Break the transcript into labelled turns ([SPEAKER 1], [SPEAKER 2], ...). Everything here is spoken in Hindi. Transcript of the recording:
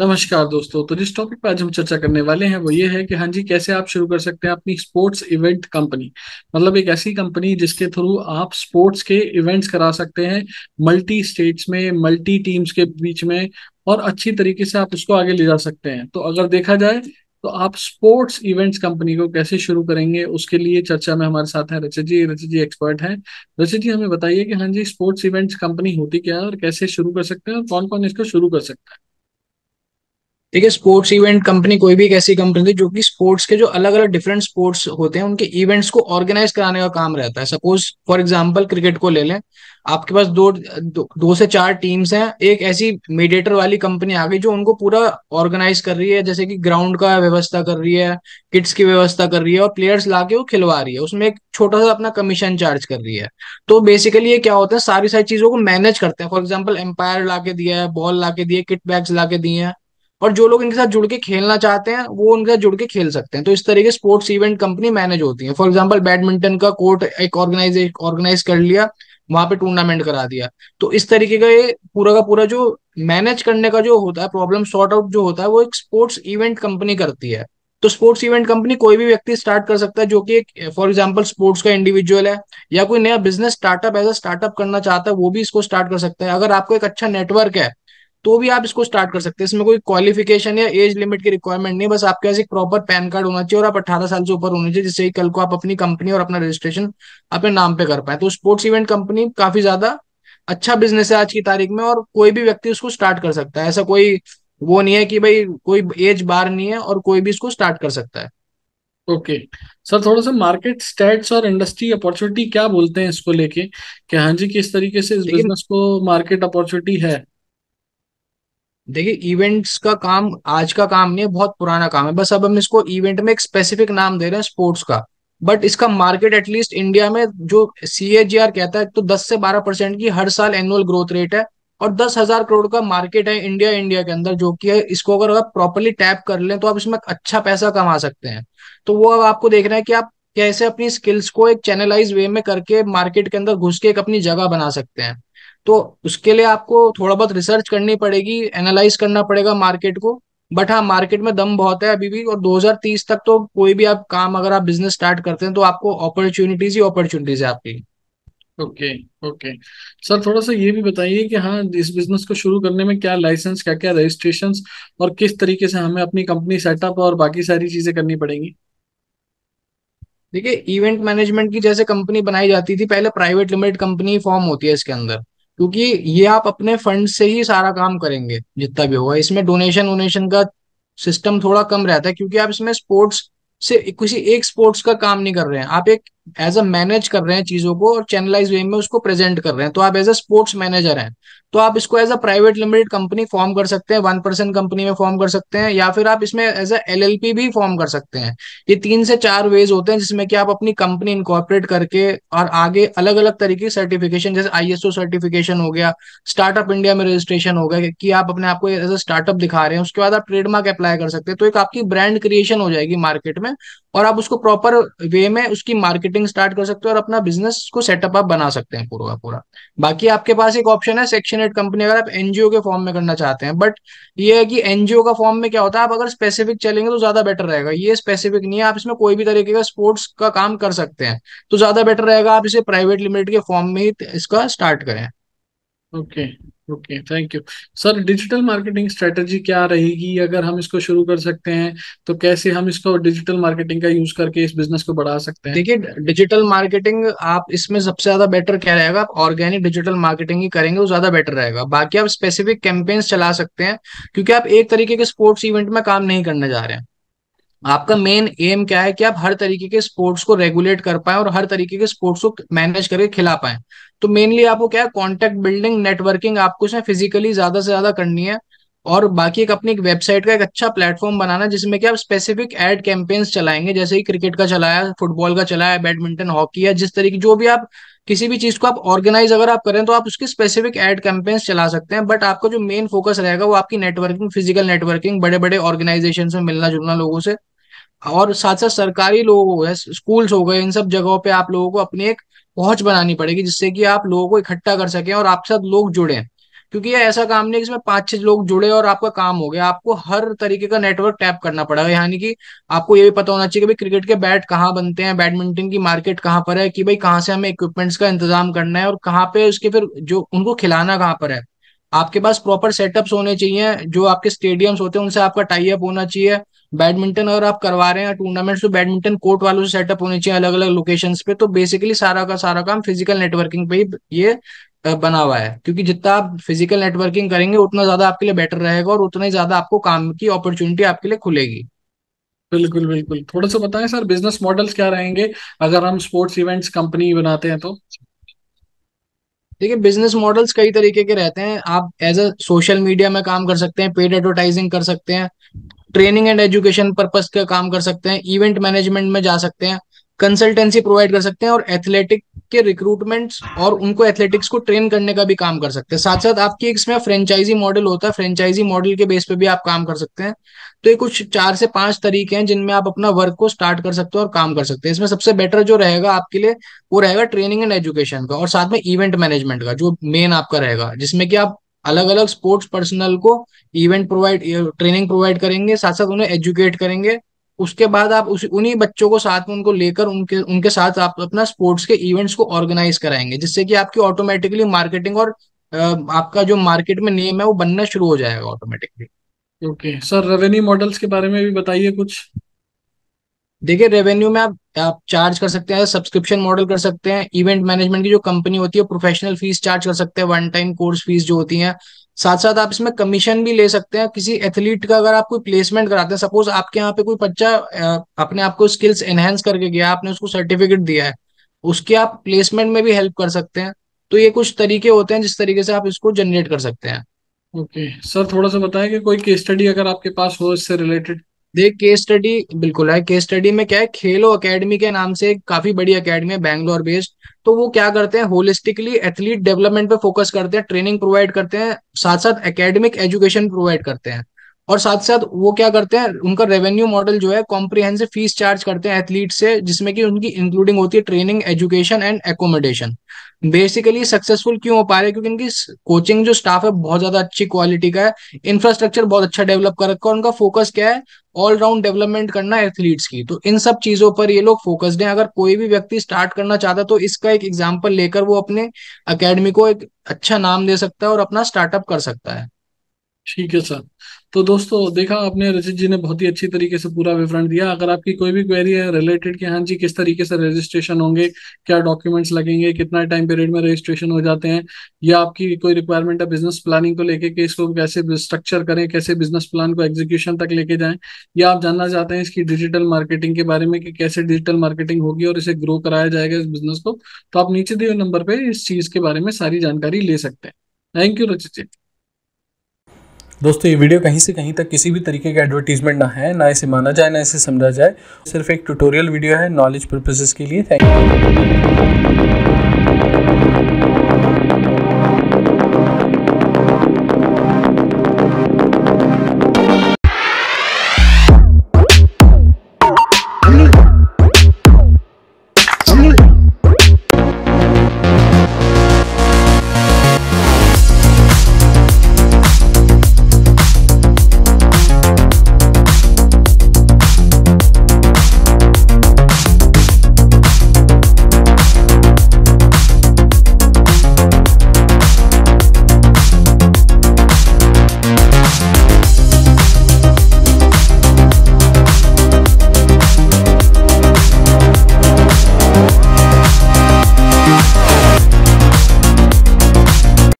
[SPEAKER 1] नमस्कार दोस्तों तो जिस टॉपिक पर आज हम चर्चा करने वाले हैं वो ये है कि हाँ जी कैसे आप शुरू कर सकते हैं अपनी स्पोर्ट्स इवेंट कंपनी मतलब एक ऐसी कंपनी जिसके थ्रू आप स्पोर्ट्स के इवेंट्स करा सकते हैं मल्टी स्टेट्स में मल्टी टीम्स के बीच में और अच्छी तरीके से आप उसको आगे ले जा सकते हैं तो अगर देखा जाए तो आप स्पोर्ट्स इवेंट्स कंपनी को कैसे शुरू करेंगे उसके लिए चर्चा में हमारे साथ हैं रचित जी रचित जी एक्सपर्ट हैं रचित जी हमें बताइए कि हाँ जी स्पोर्ट्स इवेंट्स
[SPEAKER 2] कंपनी होती क्या है और कैसे शुरू कर सकते हैं और कौन कौन इसको शुरू कर सकता है ठीक है स्पोर्ट्स इवेंट कंपनी कोई भी एक ऐसी कंपनी थी जो कि स्पोर्ट्स के जो अलग अलग डिफरेंट स्पोर्ट्स होते हैं उनके इवेंट्स को ऑर्गेनाइज कराने का काम रहता है सपोज फॉर एग्जाम्पल क्रिकेट को ले लें आपके पास दो दो, दो से चार टीम्स हैं एक ऐसी मीडिएटर वाली कंपनी आ गई जो उनको पूरा ऑर्गेनाइज कर रही है जैसे कि ग्राउंड का व्यवस्था कर रही है किट्स की व्यवस्था कर रही है और प्लेयर्स ला के वो खिलवा रही है उसमें एक छोटा सा अपना कमीशन चार्ज कर रही है तो बेसिकली ये क्या होता है सारी सारी चीजों को मैनेज करते हैं फॉर एग्जाम्पल एम्पायर ला के दिया है बॉल ला के दिए किट बैग्स ला के दिए हैं और जो लोग इनके साथ जुड़ के खेलना चाहते हैं वो उनके साथ जुड़ के खेल सकते हैं तो इस तरीके स्पोर्ट्स इवेंट कंपनी मैनेज होती है फॉर एग्जाम्पल बैडमिंटन का कोर्ट एक ऑर्गेनाइज ऑर्गेनाइज कर लिया वहां पे टूर्नामेंट करा दिया तो इस तरीके का ये पूरा का पूरा जो मैनेज करने का जो होता है प्रॉब्लम सॉर्ट आउट जो होता है वो एक स्पोर्ट्स इवेंट कंपनी करती है तो स्पोर्ट्स इवेंट कंपनी कोई भी व्यक्ति स्टार्ट कर सकता है जो कि एक फॉर एग्जांपल स्पोर्ट्स का इंडिविजुअल है या कोई नया business startup as a startup करना चाहता है वो भी इसको स्टार्ट कर सकता है अगर आपको एक अच्छा नेटवर्क है तो भी आप इसको स्टार्ट कर सकते हैं इसमें कोई क्वालिफिकेशन या एज लिमिट की रिक्वायरमेंट नहीं बस आपके पास एक प्रॉपर पैन कार्ड होना चाहिए और आप अठारह साल से ऊपर होने चाहिए जिससे कल को आप अपनी कंपनी और अपना रजिस्ट्रेशन अपने नाम पे कर पाए तो स्पोर्ट्स इवेंट कंपनी काफी ज्यादा अच्छा बिजनेस है आज की तारीख में और कोई भी व्यक्ति उसको स्टार्ट कर सकता है ऐसा कोई वो नहीं है कि भाई कोई एज बार नहीं है और कोई भी इसको स्टार्ट कर सकता है ओके okay. सर थोड़ा सा
[SPEAKER 1] मार्केट स्टेट्स और इंडस्ट्री अपॉर्चुनिटी क्या बोलते हैं इसको लेके कि हाँ जी किस तरीके से इस बिजनेस
[SPEAKER 2] को मार्केट अपॉर्चुनिटी है देखिए इवेंट्स का काम आज का काम नहीं है बहुत पुराना काम है बस अब हम इसको इवेंट में एक स्पेसिफिक नाम दे रहे हैं स्पोर्ट्स का बट इसका मार्केट एटलीस्ट इंडिया में जो सी कहता है तो 10 से 12 परसेंट की हर साल एनुअल ग्रोथ रेट है और दस हजार करोड़ का मार्केट है इंडिया इंडिया के अंदर जो कि है इसको अगर आप प्रॉपरली टैप कर लें तो आप इसमें अच्छा पैसा कमा सकते हैं तो वो अब आपको देखना है कि आप कैसे अपनी स्किल्स को एक चैनलाइज वे में करके मार्केट के अंदर घुस के एक अपनी जगह बना सकते हैं तो उसके लिए आपको थोड़ा बहुत रिसर्च करनी पड़ेगी एनालाइज करना पड़ेगा मार्केट को बट हाँ मार्केट में दम बहुत है अभी भी और 2030 तक तो कोई भी आप काम अगर आप बिजनेस स्टार्ट करते हैं तो आपको अपॉर्चुनिटीज ही अपॉर्चुनिटीज है आपकी ओके ओके सर थोड़ा सा
[SPEAKER 1] ये भी बताइए कि हाँ इस बिजनेस को शुरू करने में क्या लाइसेंस क्या क्या रजिस्ट्रेशन और किस तरीके
[SPEAKER 2] से हमें अपनी कंपनी सेटअप और बाकी सारी चीजें करनी पड़ेंगी देखिए इवेंट मैनेजमेंट की जैसे कंपनी बनाई जाती थी पहले प्राइवेट लिमिटेड कंपनी फॉर्म होती है इसके अंदर क्योंकि ये आप अपने फंड से ही सारा काम करेंगे जितना भी होगा इसमें डोनेशन वोनेशन का सिस्टम थोड़ा कम रहता है क्योंकि आप इसमें स्पोर्ट्स से किसी एक स्पोर्ट्स का काम नहीं कर रहे हैं आप एक एज अ मैनेज कर रहे हैं चीजों को और चैनलाइज वे में उसको प्रेजेंट कर रहे हैं तो आप एज अ स्पोर्ट्स मैनेजर हैं तो आप इसको as a private limited company form कर सकते हैं वन परसेंट कंपनी में फॉर्म कर सकते हैं या फिर आप इसमें एज अ एल भी फॉर्म कर सकते हैं ये तीन से चार वेज होते हैं जिसमें कि आप अपनी कंपनी इनकॉर्पोरेट करके और आगे अलग अलग तरीके की सर्टिफिकेशन जैसे आई सर्टिफिकेशन हो गया स्टार्टअप इंडिया में रजिस्ट्रेशन हो गया कि आप अपने आपको एज अ स्टार्टअप दिखा रहे हैं उसके बाद आप ट्रेडमार्क अप्लाई कर सकते हैं तो एक आपकी ब्रांड क्रिएशन हो जाएगी मार्केट में और आप उसको प्रॉपर वे में उसकी मार्केटिंग मार्केटिंग स्टार्ट कर सकते हो और अपना बिजनेस को सेटअप आप बना सकते हैं पूरा पूरा बाकी आपके पास एक ऑप्शन है सेक्शन एट कंपनी अगर आप एनजीओ के फॉर्म में करना चाहते हैं बट ये है कि एनजीओ का फॉर्म में क्या होता है आप अगर स्पेसिफिक चलेंगे तो ज्यादा बेटर रहेगा ये स्पेसिफिक नहीं है आप इसमें कोई भी तरीके का स्पोर्ट्स का काम कर सकते हैं तो ज्यादा बेटर रहेगा आप इसे प्राइवेट लिमिटेड के फॉर्म में ही इसका स्टार्ट करें
[SPEAKER 1] okay okay. Okay thank you sir digital marketing strategy क्या रहेगी अगर हम
[SPEAKER 2] इसको शुरू कर सकते हैं तो कैसे हम इसको डिजिटल मार्केटिंग का यूज करके इस बिजनेस को बढ़ा सकते हैं देखिए डिजिटल मार्केटिंग आप इसमें सबसे ज्यादा बेटर क्या रहेगा आप ऑर्गेनिक डिजिटल मार्केटिंग ही करेंगे वो ज्यादा बेटर रहेगा बाकी आप स्पेसिफिक कैंपेन्स चला सकते हैं क्योंकि आप एक तरीके के स्पोर्ट्स इवेंट में काम नहीं करने जा रहे हैं आपका मेन एम क्या है कि आप हर तरीके के स्पोर्ट्स को रेगुलेट कर पाए और हर तरीके के स्पोर्ट्स को मैनेज करके खिला पाए तो मेनली आपको क्या है कॉन्टेक्ट बिल्डिंग नेटवर्किंग आपको इसमें फिजिकली ज्यादा से ज्यादा करनी है और बाकी एक अपनी एक वेबसाइट का एक अच्छा प्लेटफॉर्म बनाना जिसमें कि आप स्पेसिफिक एड कैंपेन्स चलाएंगे जैसे कि क्रिकेट का चलाया फुटबॉल का चलाया बैडमिंटन हॉकी या जिस तरीके जो भी आप किसी भी चीज को आप ऑर्गेनाइज अगर आप करें तो आप उसके स्पेसिफिक एड कैंपेन्स चला सकते हैं बट आपका जो मेन फोकस रहेगा वो आपकी नेटवर्किंग फिजिकल नेटवर्किंग बड़े बड़े ऑर्गेनाइजेशन में मिलना जुलना लोगों से और साथ साथ सरकारी लोग हो गए स्कूल्स हो गए इन सब जगहों पे आप लोगों को अपनी एक पहुंच बनानी पड़ेगी जिससे कि आप लोगों को इकट्ठा कर सकें और आपके साथ लोग जुड़े क्योंकि ये ऐसा काम नहीं जिसमें पांच छह लोग जुड़े और आपका काम हो गया आपको हर तरीके का नेटवर्क टैप करना पड़ेगा यानी कि आपको ये भी पता होना चाहिए कि भाई क्रिकेट के बैट कहाँ बनते हैं बैडमिंटन की मार्केट कहाँ पर है कि भाई कहाँ से हमें इक्विपमेंट्स का इंतजाम करना है और कहाँ पे उसके फिर जो उनको खिलाना कहाँ पर है आपके पास प्रॉपर सेटअप्स होने चाहिए जो आपके स्टेडियम्स होते हैं उनसे आपका टाइप होना चाहिए बैडमिंटन अगर आप करवा रहे हैं टूर्नामेंट्स तो बैडमिंटन कोर्ट वालों से सेटअप होने चाहिए अलग अलग लोकेशन पे तो बेसिकली सारा का सारा काम फिजिकल नेटवर्किंग पे ही ये बना हुआ है क्योंकि जितना आप फिजिकल नेटवर्किंग करेंगे उतना ज्यादा आपके लिए बेटर रहेगा और उतना ही ज्यादा आपको काम की अपॉर्चुनिटी आपके लिए खुलेगी बिल्कुल बिल्कुल थोड़ा सा बताएं सर बिजनेस मॉडल्स क्या रहेंगे अगर हम स्पोर्ट्स इवेंट्स कंपनी बनाते हैं तो देखिए बिजनेस मॉडल्स कई तरीके के रहते हैं आप एज अ सोशल मीडिया में काम कर सकते हैं पेड एडवर्टाइजिंग कर सकते हैं ट्रेनिंग एंड एजुकेशन पर्पज का काम कर सकते हैं इवेंट मैनेजमेंट में जा सकते हैं कंसल्टेंसी प्रोवाइड कर सकते हैं और एथलेटिक के रिक्रूटमेंट्स और उनको एथलेटिक्स को ट्रेन करने का भी काम कर सकते हैं साथ साथ आपकी इसमें फ्रेंचाइजी मॉडल होता है फ्रेंचाइजी मॉडल के बेस पे भी आप काम कर सकते हैं तो ये कुछ चार से पांच तरीके हैं जिनमें आप अपना वर्क को स्टार्ट कर सकते हो और काम कर सकते हैं इसमें सबसे बेटर जो रहेगा आपके लिए वो रहेगा ट्रेनिंग एंड एजुकेशन का और साथ में इवेंट मैनेजमेंट का जो मेन आपका रहेगा जिसमें कि आप अलग अलग स्पोर्ट्स पर्सनल को इवेंट प्रोवाइड ट्रेनिंग प्रोवाइड करेंगे साथ साथ उन्हें एजुकेट करेंगे उसके बाद आप उसी उन्हीं बच्चों को साथ में उनको लेकर उनके उनके साथ आप अपना स्पोर्ट्स के इवेंट्स को ऑर्गेनाइज कराएंगे जिससे कि आपकी ऑटोमेटिकली मार्केटिंग और आपका जो मार्केट में नेम है वो बनना शुरू हो जाएगा automatically okay sir revenue models के बारे में भी बताइए कुछ देखिए रेवेन्यू में आप आप चार्ज कर सकते हैं सब्सक्रिप्शन मॉडल कर सकते हैं इवेंट मैनेजमेंट की जो कंपनी होती है प्रोफेशनल फीस चार्ज कर सकते हैं वन टाइम कोर्स फीस जो होती है साथ साथ आप इसमें कमीशन भी ले सकते हैं किसी एथलीट का अगर आप कोई प्लेसमेंट कराते हैं सपोज आपके यहाँ पे कोई बच्चा अपने आप को स्किल्स एनहेंस करके गया आपने उसको सर्टिफिकेट दिया है उसके आप प्लेसमेंट में भी हेल्प कर सकते हैं तो ये कुछ तरीके होते हैं जिस तरीके से आप इसको जनरेट कर सकते हैं ओके okay. सर थोड़ा सा बताएं कि कोई केस स्टडी अगर आपके पास हो इससे रिलेटेड देख केस स्टडी बिल्कुल है केस स्टडी में क्या है खेलो एकेडमी के नाम से काफी बड़ी एकेडमी है बैंगलोर बेस्ड तो वो क्या करते हैं होलिस्टिकली एथलीट डेवलपमेंट पे फोकस करते हैं ट्रेनिंग प्रोवाइड करते हैं साथ साथ एकेडमिक एजुकेशन प्रोवाइड करते हैं और साथ साथ वो क्या करते हैं उनका रेवेन्यू मॉडल जो है कॉम्प्रीहेंसिव फीस चार्ज करते हैं एथलीट से जिसमें कि उनकी इंक्लूडिंग होती है training education and accommodation basically successful क्यों हो पा रहे क्योंकि इनकी कोचिंग जो स्टाफ है बहुत ज्यादा अच्छी क्वालिटी का है इंफ्रास्ट्रक्चर बहुत अच्छा डेवलप कर रखा है उनका फोकस क्या है ऑलराउंड डेवलपमेंट करना एथलीट्स की तो इन सब चीजों पर ये लोग फोकस्ड हैं अगर कोई भी व्यक्ति स्टार्ट करना चाहता है तो इसका एक एग्जाम्पल लेकर वो अपने अकेडमी को एक अच्छा नाम दे सकता है और अपना स्टार्टअप कर सकता है ठीक है सर तो दोस्तों देखा आपने
[SPEAKER 1] रचित जी ने बहुत ही अच्छी तरीके से पूरा विवरण दिया अगर आपकी कोई भी क्वेरी है रिलेटेड कि हाँ जी किस तरीके से रजिस्ट्रेशन होंगे क्या डॉक्यूमेंट्स लगेंगे कितना टाइम पीरियड में रजिस्ट्रेशन हो जाते हैं या आपकी कोई रिक्वायरमेंट है बिजनेस प्लानिंग को लेके कि इसको कैसे स्ट्रक्चर करें कैसे बिजनेस प्लान को एग्जीक्यूशन तक लेके जाए या आप जानना चाहते हैं इसकी डिजिटल मार्केटिंग के बारे में कि कैसे डिजिटल मार्केटिंग होगी और इसे ग्रो कराया जाएगा इस बिजनेस को तो आप नीचे दिए नंबर पर इस चीज के बारे में सारी जानकारी ले सकते हैं थैंक यू रचित जी दोस्तों ये वीडियो कहीं से कहीं तक किसी भी तरीके का एडवर्टीजमेंट ना है ना इसे माना जाए ना इसे समझा जाए सिर्फ एक ट्यूटोरियल वीडियो है नॉलेज पर्पजेस के लिए थैंक यू